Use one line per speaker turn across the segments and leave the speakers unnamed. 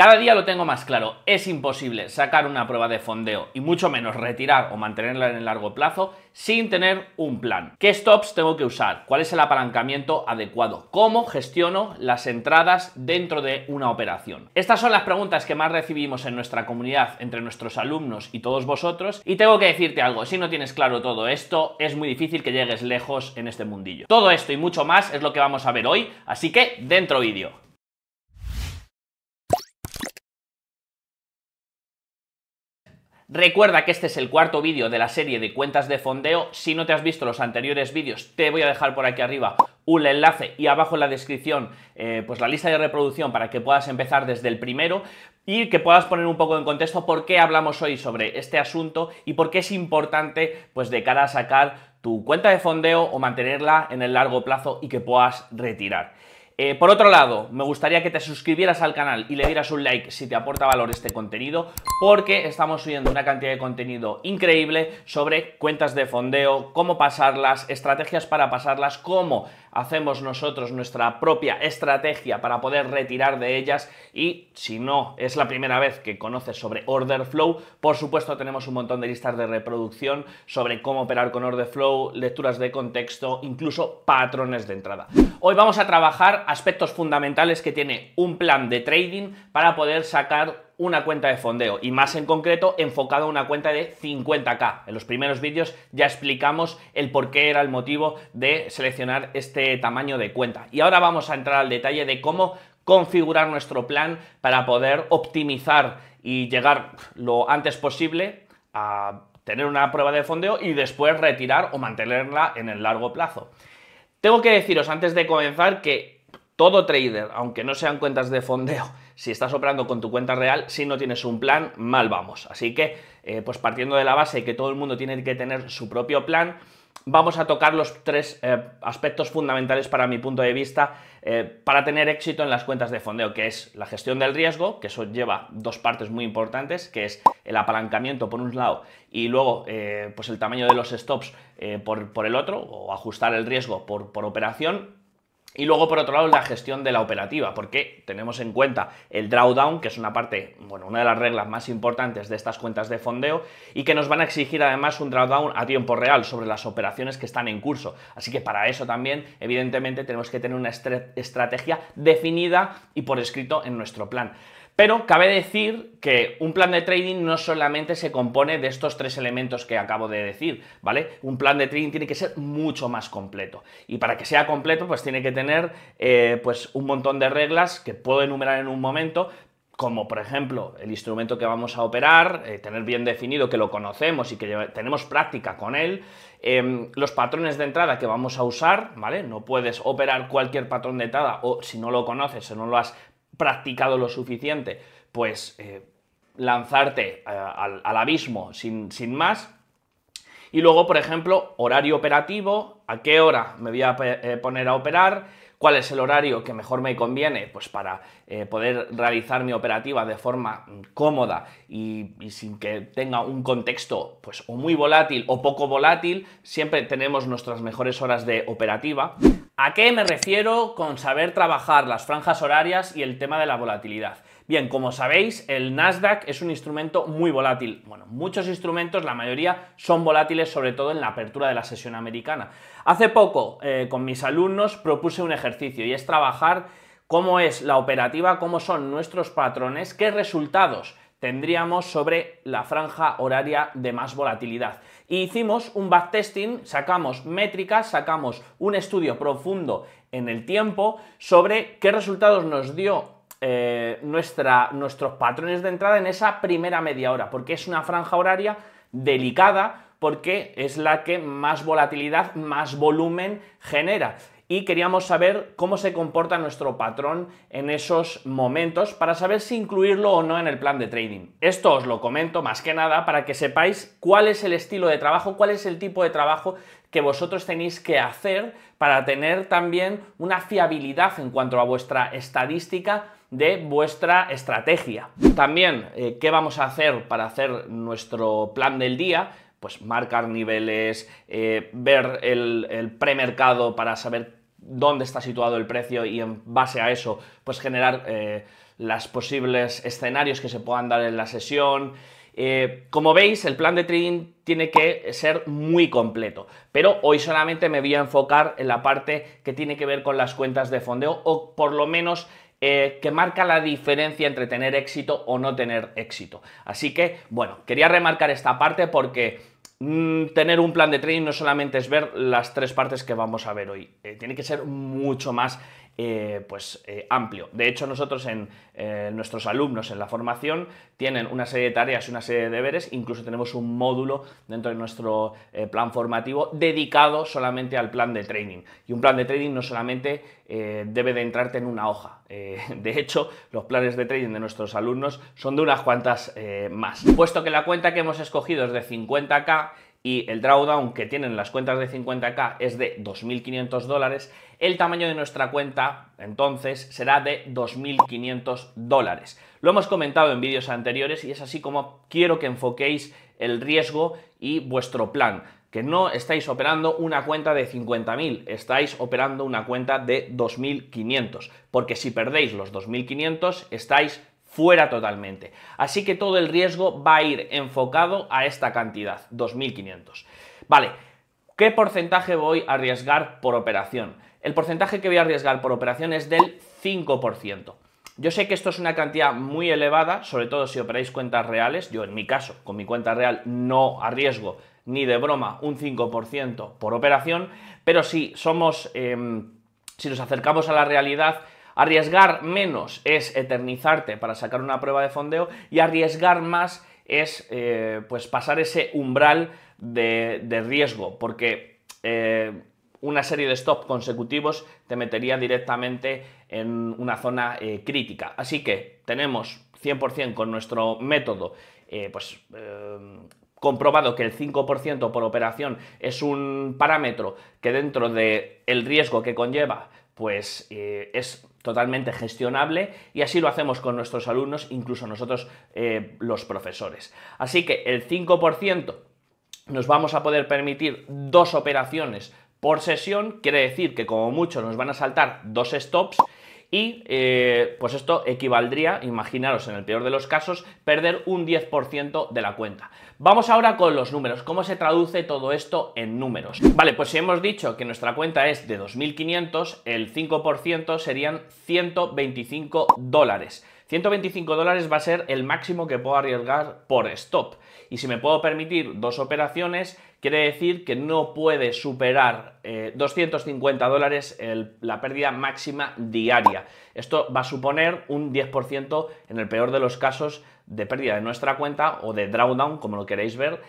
Cada día lo tengo más claro, es imposible sacar una prueba de fondeo y mucho menos retirar o mantenerla en el largo plazo sin tener un plan. ¿Qué stops tengo que usar? ¿Cuál es el apalancamiento adecuado? ¿Cómo gestiono las entradas dentro de una operación? Estas son las preguntas que más recibimos en nuestra comunidad, entre nuestros alumnos y todos vosotros. Y tengo que decirte algo, si no tienes claro todo esto, es muy difícil que llegues lejos en este mundillo. Todo esto y mucho más es lo que vamos a ver hoy, así que dentro vídeo. Recuerda que este es el cuarto vídeo de la serie de cuentas de fondeo. Si no te has visto los anteriores vídeos, te voy a dejar por aquí arriba un enlace y abajo en la descripción eh, pues la lista de reproducción para que puedas empezar desde el primero y que puedas poner un poco en contexto por qué hablamos hoy sobre este asunto y por qué es importante pues de cara a sacar tu cuenta de fondeo o mantenerla en el largo plazo y que puedas retirar. Eh, por otro lado, me gustaría que te suscribieras al canal y le dieras un like si te aporta valor este contenido, porque estamos subiendo una cantidad de contenido increíble sobre cuentas de fondeo, cómo pasarlas, estrategias para pasarlas, cómo hacemos nosotros nuestra propia estrategia para poder retirar de ellas y si no es la primera vez que conoces sobre order flow, por supuesto tenemos un montón de listas de reproducción sobre cómo operar con order flow, lecturas de contexto, incluso patrones de entrada. Hoy vamos a trabajar aspectos fundamentales que tiene un plan de trading para poder sacar una cuenta de fondeo y más en concreto enfocado a una cuenta de 50k. En los primeros vídeos ya explicamos el por qué era el motivo de seleccionar este tamaño de cuenta. Y ahora vamos a entrar al detalle de cómo configurar nuestro plan para poder optimizar y llegar lo antes posible a tener una prueba de fondeo y después retirar o mantenerla en el largo plazo. Tengo que deciros antes de comenzar que todo trader, aunque no sean cuentas de fondeo, si estás operando con tu cuenta real, si no tienes un plan, mal vamos. Así que, eh, pues partiendo de la base que todo el mundo tiene que tener su propio plan, vamos a tocar los tres eh, aspectos fundamentales para mi punto de vista eh, para tener éxito en las cuentas de fondeo, que es la gestión del riesgo, que eso lleva dos partes muy importantes, que es el apalancamiento por un lado y luego pues el tamaño de los stops por, el otro, o ajustar el riesgo por, por operación, y luego, por otro lado, la gestión de la operativa, porque tenemos en cuenta el drawdown, que es una parte, bueno, una de las reglas más importantes de estas cuentas de fondeo, y que nos van a exigir además un drawdown a tiempo real sobre las operaciones que están en curso. Así que para eso también, evidentemente, tenemos que tener una estrategia definida y por escrito en nuestro plan. Pero cabe decir que un plan de trading no solamente se compone de estos tres elementos que acabo de decir, ¿vale? Un plan de trading tiene que ser mucho más completo. Y para que sea completo, pues tiene que tener eh, pues un montón de reglas que puedo enumerar en un momento, como por ejemplo el instrumento que vamos a operar, eh, tener bien definido que lo conocemos y que tenemos práctica con él, em, los patrones de entrada que vamos a usar, ¿vale? No puedes operar cualquier patrón de entrada o si no lo conoces o no lo has practicado lo suficiente, pues eh, lanzarte eh, al, abismo sin, sin más. Y luego, por ejemplo, horario operativo, a qué hora me voy a eh, poner a operar, cuál es el horario que mejor me conviene, pues para eh, poder realizar mi operativa de forma mm, cómoda y, sin que tenga un contexto pues o muy volátil o poco volátil, siempre tenemos nuestras mejores horas de operativa. ¿A qué me refiero con saber trabajar las franjas horarias y el tema de la volatilidad? Bien, como sabéis, el Nasdaq es un instrumento muy volátil. Bueno, muchos instrumentos, la mayoría, son volátiles, sobre todo en la apertura de la sesión americana. Hace poco, eh, con mis alumnos, propuse un ejercicio y es trabajar cómo es la operativa, cómo son nuestros patrones, qué resultados tendríamos sobre la franja horaria de más volatilidad. hicimos un backtesting, sacamos métricas, sacamos un estudio profundo en el tiempo sobre qué resultados nos dio eh, nuestros patrones de entrada en esa primera media hora, porque es una franja horaria delicada, porque es la que más volatilidad, más volumen genera. Y queríamos saber cómo se comporta nuestro patrón en esos momentos para saber si incluirlo o no en el plan de trading. Esto os lo comento más que nada para que sepáis cuál es el estilo de trabajo, cuál es el tipo de trabajo que vosotros tenéis que hacer para tener también una fiabilidad en cuanto a vuestra estadística de vuestra estrategia. También, eh, ¿qué vamos a hacer para hacer nuestro plan del día? Pues marcar niveles, eh, ver el, premercado para saber dónde está situado el precio y en base a eso, pues generar eh, las los posibles escenarios que se puedan dar en la sesión. como veis, el plan de trading tiene que ser muy completo, pero hoy solamente me voy a enfocar en la parte que tiene que ver con las cuentas de fondeo o por lo menos eh, que marca la diferencia entre tener éxito o no tener éxito. Así que, bueno, quería remarcar esta parte porque mm, tener un plan de trading no solamente es ver las tres partes que vamos a ver hoy, eh, tiene que ser mucho más eh, pues, eh, amplio. De hecho, nosotros en eh, nuestros alumnos en la formación tienen una serie de tareas y una serie de deberes, incluso tenemos un módulo dentro de nuestro plan formativo dedicado solamente al plan de training. Y un plan de training no solamente debe de entrarte en una hoja. de hecho, los planes de training de nuestros alumnos son de unas cuantas más. Puesto que la cuenta que hemos escogido es de 50k, y el drawdown que tienen las cuentas de 50k es de 2.500 dólares, el tamaño de nuestra cuenta entonces será de 2.500 dólares. Lo hemos comentado en vídeos anteriores y es así como quiero que enfoquéis el riesgo y vuestro plan que no estáis operando una cuenta de 50.000, estáis operando una cuenta de 2.500, porque si perdéis los 2.500 estáis fuera totalmente. Así que todo el riesgo va a ir enfocado a esta cantidad, 2.500. Vale, ¿qué porcentaje voy a arriesgar por operación? El porcentaje que voy a arriesgar por operación es del 5%. Yo sé que esto es una cantidad muy elevada, sobre todo si operáis cuentas reales. Yo en mi caso, con mi cuenta real, no arriesgo ni de broma un 5% por operación, pero si somos, em, si nos acercamos a la realidad, Arriesgar menos es eternizarte para sacar una prueba de fondeo y arriesgar más es eh, pues pasar ese umbral de, riesgo, porque eh, una serie de stop consecutivos te metería directamente en una zona eh, crítica. Así que tenemos 100% con nuestro método, pues comprobado que el 5% por operación es un parámetro que dentro del el riesgo que conlleva, pues es totalmente gestionable y así lo hacemos con nuestros alumnos, incluso nosotros eh, los profesores. Así que el 5% nos vamos a poder permitir dos operaciones por sesión, quiere decir que como mucho nos van a saltar dos stops y eh, pues esto equivaldría, imaginaros en el peor de los casos, perder un 10% de la cuenta. Vamos ahora con los números, cómo se traduce todo esto en números. Vale, pues si hemos dicho que nuestra cuenta es de 2.500, el 5% serían 125 dólares. 125 dólares va a ser el máximo que puedo arriesgar por stop y si me puedo permitir dos operaciones, quiere decir que no puede superar 250 eh, dólares la pérdida máxima diaria. Esto va a suponer un 10% en el peor de los casos de pérdida de nuestra cuenta o de drawdown, como lo queréis ver,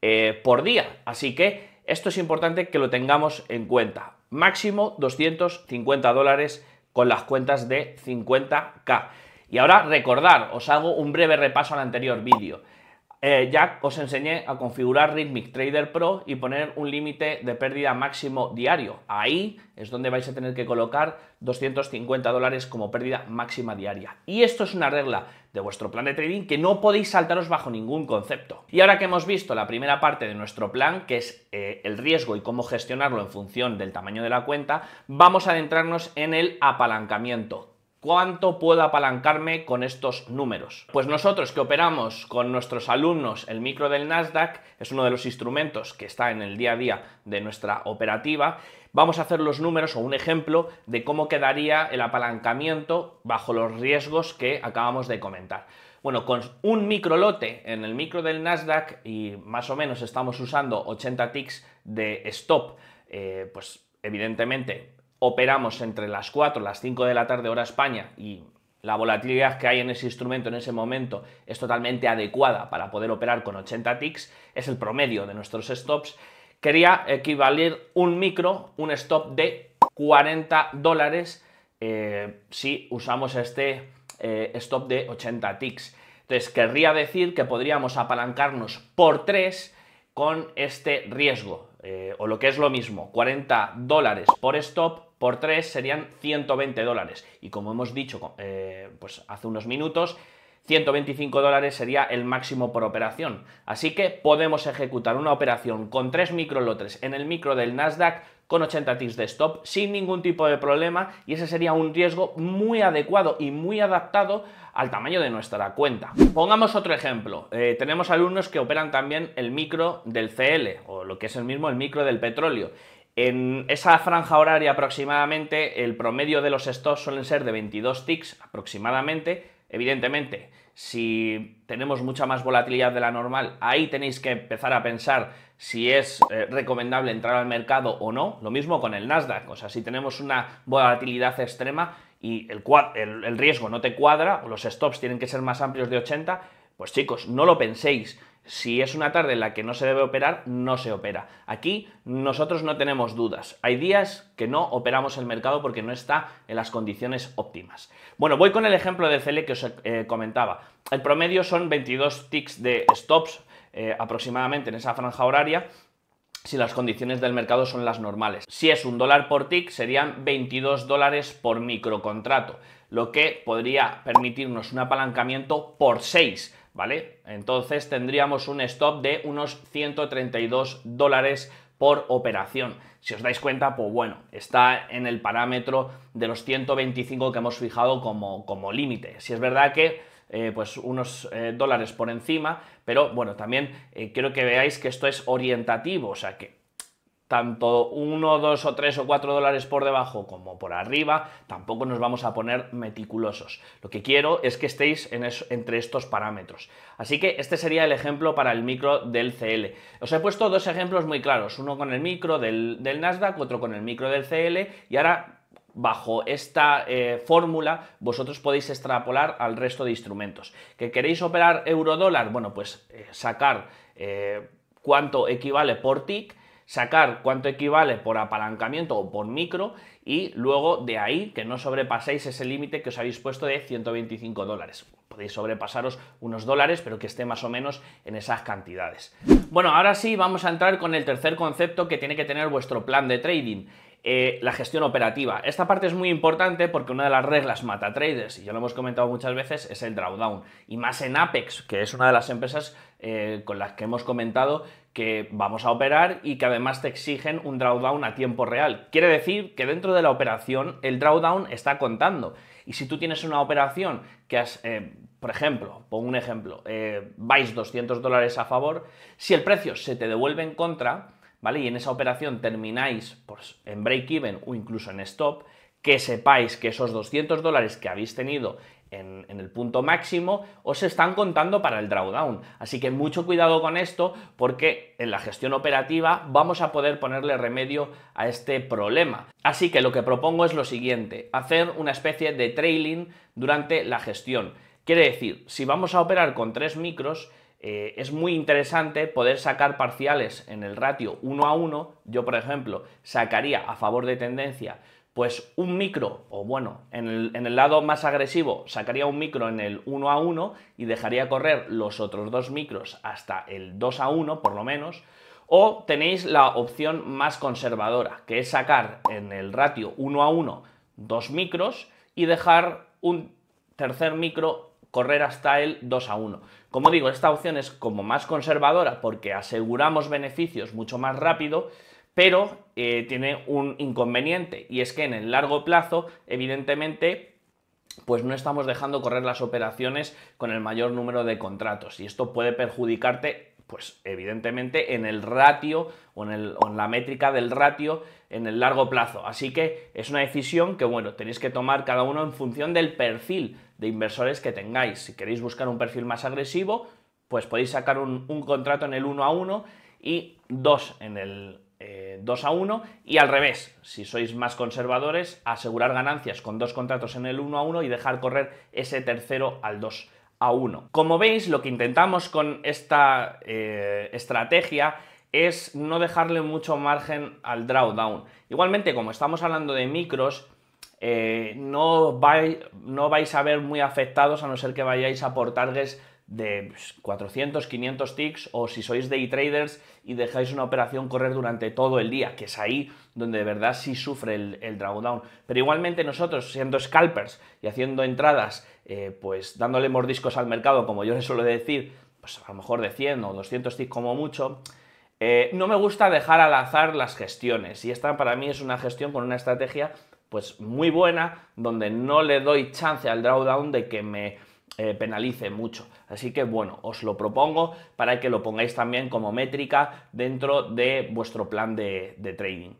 eh, por día. Así que esto es importante que lo tengamos en cuenta. Máximo 250 dólares con las cuentas de 50k. Y ahora recordar, os hago un breve repaso al anterior vídeo ya eh, os enseñé a configurar Rhythmic Trader Pro y poner un límite de pérdida máximo diario. Ahí es donde vais a tener que colocar 250 dólares como pérdida máxima diaria. Y esto es una regla de vuestro plan de trading que no podéis saltaros bajo ningún concepto. Y ahora que hemos visto la primera parte de nuestro plan, que es eh, el riesgo y cómo gestionarlo en función del tamaño de la cuenta, vamos a adentrarnos en el apalancamiento. ¿Cuánto puedo apalancarme con estos números? Pues nosotros que operamos con nuestros alumnos el micro del Nasdaq, es uno de los instrumentos que está en el día a día de nuestra operativa, vamos a hacer los números o un ejemplo de cómo quedaría el apalancamiento bajo los riesgos que acabamos de comentar. Bueno, con un micro lote en el micro del Nasdaq y más o menos estamos usando 80 ticks de stop, eh, pues evidentemente operamos entre las 4, las 5 de la tarde hora España y la volatilidad que hay en ese instrumento en ese momento es totalmente adecuada para poder operar con 80 ticks, es el promedio de nuestros stops, quería equivalir un micro, un stop de 40 dólares eh, si usamos este eh, stop de 80 ticks. Entonces, querría decir que podríamos apalancarnos por 3 con este riesgo. Eh, o lo que es lo mismo, 40 dólares por stop, por 3 serían 120 dólares. Y como hemos dicho eh, pues hace unos minutos, 125 dólares sería el máximo por operación. Así que podemos ejecutar una operación con 3 microlotres en el micro del Nasdaq con 80 ticks de stop sin ningún tipo de problema y ese sería un riesgo muy adecuado y muy adaptado al tamaño de nuestra cuenta. Pongamos otro ejemplo. Eh, tenemos alumnos que operan también el micro del CL o lo que es el mismo el micro del petróleo. En esa franja horaria aproximadamente el promedio de los stops suelen ser de 22 ticks aproximadamente Evidentemente, si tenemos mucha más volatilidad de la normal, ahí tenéis que empezar a pensar si es eh, recomendable entrar al mercado o no. Lo mismo con el Nasdaq, o sea, si tenemos una volatilidad extrema y el, el riesgo no te cuadra, o los stops tienen que ser más amplios de 80, pues chicos, no lo penséis si es una tarde en la que no se debe operar, no se opera. Aquí nosotros no tenemos dudas. Hay días que no operamos el mercado porque no está en las condiciones óptimas. Bueno, voy con el ejemplo de CLE que os eh, comentaba. El promedio son 22 ticks de stops eh, aproximadamente en esa franja horaria si las condiciones del mercado son las normales. Si es un dólar por tick, serían 22 dólares por microcontrato, lo que podría permitirnos un apalancamiento por 6 ¿vale? Entonces tendríamos un stop de unos 132 dólares por operación. Si os dais cuenta, pues bueno, está en el parámetro de los 125 que hemos fijado como, como límite. Si es verdad que eh, pues unos eh, dólares por encima, pero bueno, también eh, quiero que veáis que esto es orientativo, o sea que tanto 1, 2 o 3 o 4 dólares por debajo como por arriba, tampoco nos vamos a poner meticulosos. Lo que quiero es que estéis entre estos parámetros. Así que este sería el ejemplo para el micro del CL. Os he puesto dos ejemplos muy claros, uno con el micro del, Nasdaq, otro con el micro del CL y ahora bajo esta eh, fórmula vosotros podéis extrapolar al resto de instrumentos. ¿Que queréis operar euro dólar? Bueno, pues eh, sacar eh, cuánto equivale por TIC sacar cuánto equivale por apalancamiento o por micro y luego de ahí que no sobrepaséis ese límite que os habéis puesto de 125 dólares. Podéis sobrepasaros unos dólares, pero que esté más o menos en esas cantidades. Bueno, ahora sí vamos a entrar con el tercer concepto que tiene que tener vuestro plan de trading. Eh, la gestión operativa. Esta parte es muy importante porque una de las reglas mata traders y ya lo hemos comentado muchas veces, es el drawdown. Y más en Apex, que es una de las empresas eh, con las que hemos comentado que vamos a operar y que además te exigen un drawdown a tiempo real. Quiere decir que dentro de la operación el drawdown está contando. Y si tú tienes una operación que has, eh, por ejemplo, pongo un ejemplo, vais 200 dólares a favor, si el precio se te devuelve en contra, y en esa operación termináis pues, en break-even o incluso en stop, que sepáis que esos 200 dólares que habéis tenido en, en, el punto máximo os están contando para el drawdown. Así que mucho cuidado con esto porque en la gestión operativa vamos a poder ponerle remedio a este problema. Así que lo que propongo es lo siguiente, hacer una especie de trailing durante la gestión. Quiere decir, si vamos a operar con 3 micros, eh, es muy interesante poder sacar parciales en el ratio 1 a 1. Yo, por ejemplo, sacaría a favor de tendencia pues un micro, o bueno, en el, en el, lado más agresivo sacaría un micro en el 1 a 1 y dejaría correr los otros dos micros hasta el 2 a 1 por lo menos, o tenéis la opción más conservadora, que es sacar en el ratio 1 a 1 dos micros y dejar un tercer micro correr hasta el 2 a 1. Como digo, esta opción es como más conservadora porque aseguramos beneficios mucho más rápido, pero eh, tiene un inconveniente y es que en el largo plazo, evidentemente, pues no estamos dejando correr las operaciones con el mayor número de contratos y esto puede perjudicarte pues evidentemente en el ratio o en, la métrica del ratio en el largo plazo. Así que es una decisión que, bueno, tenéis que tomar cada uno en función del perfil de inversores que tengáis. Si queréis buscar un perfil más agresivo, pues podéis sacar un, un contrato en el 1 a 1 y dos en el, 2 eh, a 1 y al revés, si sois más conservadores, asegurar ganancias con dos contratos en el 1 a 1 y dejar correr ese tercero al 2 a Como veis, lo que intentamos con esta eh, estrategia es no dejarle mucho margen al drawdown. Igualmente, como estamos hablando de micros, eh, no, vais, a ver muy afectados a no ser que vayáis a por de 400, 500 ticks o si sois day traders y dejáis una operación correr durante todo el día, que es ahí donde de verdad sí sufre el, el drawdown. Pero igualmente nosotros, siendo scalpers y haciendo entradas, eh, pues dándole mordiscos al mercado, como yo les suelo decir, pues a lo mejor de 100 o 200 ticks como mucho, eh, no me gusta dejar al azar las gestiones y esta para mí es una gestión con una estrategia pues muy buena, donde no le doy chance al drawdown de que me eh, penalice mucho. Así que bueno, os lo propongo para que lo pongáis también como métrica dentro de vuestro plan de, de trading.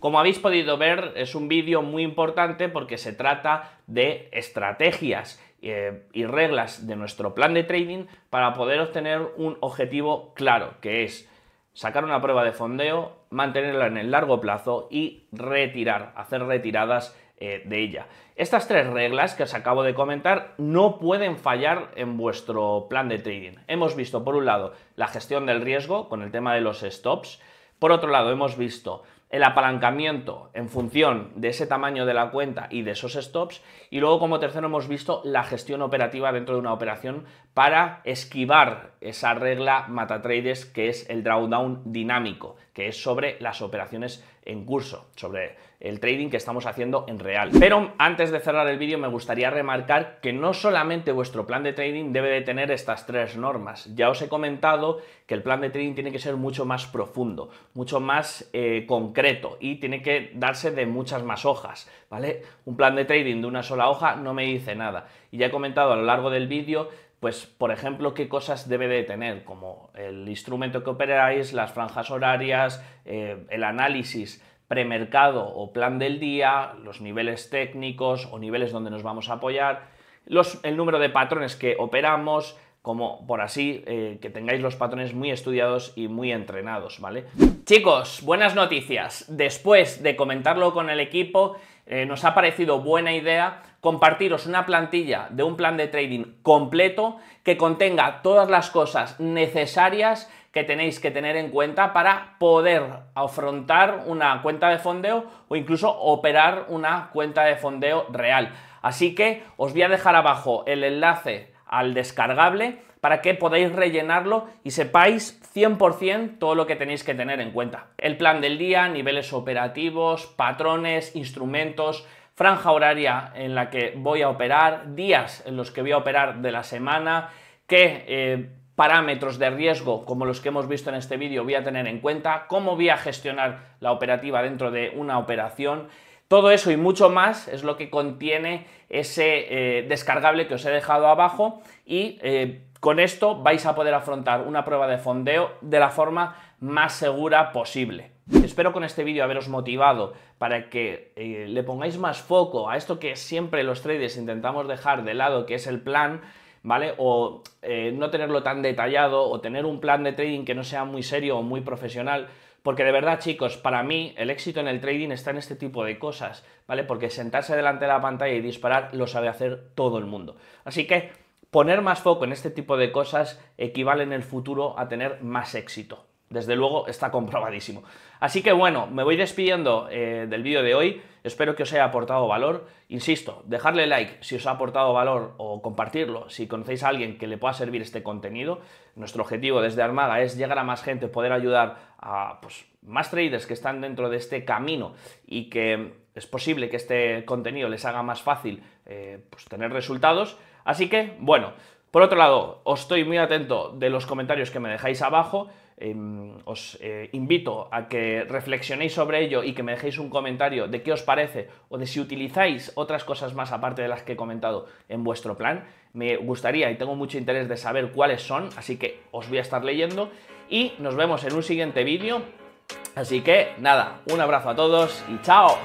Como habéis podido ver, es un vídeo muy importante porque se trata de estrategias eh, y reglas de nuestro plan de trading para poder obtener un objetivo claro, que es sacar una prueba de fondeo, mantenerla en el largo plazo y retirar, hacer retiradas eh, de ella. Estas tres reglas que os acabo de comentar no pueden fallar en vuestro plan de trading. Hemos visto, por un lado, la gestión del riesgo con el tema de los stops. Por otro lado, hemos visto el apalancamiento en función de ese tamaño de la cuenta y de esos stops. Y luego, como tercero, hemos visto la gestión operativa dentro de una operación para esquivar esa regla traders que es el drawdown dinámico, que es sobre las operaciones en curso sobre el trading que estamos haciendo en real. Pero antes de cerrar el vídeo me gustaría remarcar que no solamente vuestro plan de trading debe de tener estas tres normas. Ya os he comentado que el plan de trading tiene que ser mucho más profundo, mucho más eh, concreto y tiene que darse de muchas más hojas, ¿vale? Un plan de trading de una sola hoja no me dice nada. Y ya he comentado a lo largo del vídeo pues por ejemplo, qué cosas debe de tener, como el instrumento que operáis, las franjas horarias, eh, el análisis premercado o plan del día, los niveles técnicos o niveles donde nos vamos a apoyar, el número de patrones que operamos, como por así eh, que tengáis los patrones muy estudiados y muy entrenados, ¿vale? Chicos, buenas noticias. Después de comentarlo con el equipo, eh, nos ha parecido buena idea compartiros una plantilla de un plan de trading completo que contenga todas las cosas necesarias que tenéis que tener en cuenta para poder afrontar una cuenta de fondeo o incluso operar una cuenta de fondeo real. Así que os voy a dejar abajo el enlace al descargable para que podáis rellenarlo y sepáis 100% todo lo que tenéis que tener en cuenta. El plan del día, niveles operativos, patrones, instrumentos, franja horaria en la que voy a operar, días en los que voy a operar de la semana, qué eh, parámetros de riesgo como los que hemos visto en este vídeo voy a tener en cuenta, cómo voy a gestionar la operativa dentro de una operación. Todo eso y mucho más es lo que contiene ese eh, descargable que os he dejado abajo y eh, con esto vais a poder afrontar una prueba de fondeo de la forma más segura posible. Espero con este vídeo haberos motivado para que eh, le pongáis más foco a esto que siempre los traders intentamos dejar de lado, que es el plan, ¿vale? O eh, no tenerlo tan detallado o tener un plan de trading que no sea muy serio o muy profesional. Porque de verdad, chicos, para mí el éxito en el trading está en este tipo de cosas, ¿vale? Porque sentarse delante de la pantalla y disparar lo sabe hacer todo el mundo. Así que poner más foco en este tipo de cosas equivale en el futuro a tener más éxito. Desde luego está comprobadísimo. Así que bueno, me voy despidiendo eh, del vídeo de hoy. Espero que os haya aportado valor. Insisto, dejarle like si os ha aportado valor o compartirlo si conocéis a alguien que le pueda servir este contenido. Nuestro objetivo desde Armaga es llegar a más gente, poder ayudar a pues, más traders que están dentro de este camino y que es posible que este contenido les haga más fácil eh, pues, tener resultados. Así que, bueno, por otro lado, os estoy muy atento de los comentarios que me dejáis abajo. Em, os eh, invito a que reflexionéis sobre ello y que me dejéis un comentario de qué os parece o de si utilizáis otras cosas más aparte de las que he comentado en vuestro plan. Me gustaría y tengo mucho interés de saber cuáles son, así que os voy a estar leyendo y nos vemos en un siguiente vídeo. Así que nada, un abrazo a todos y chao.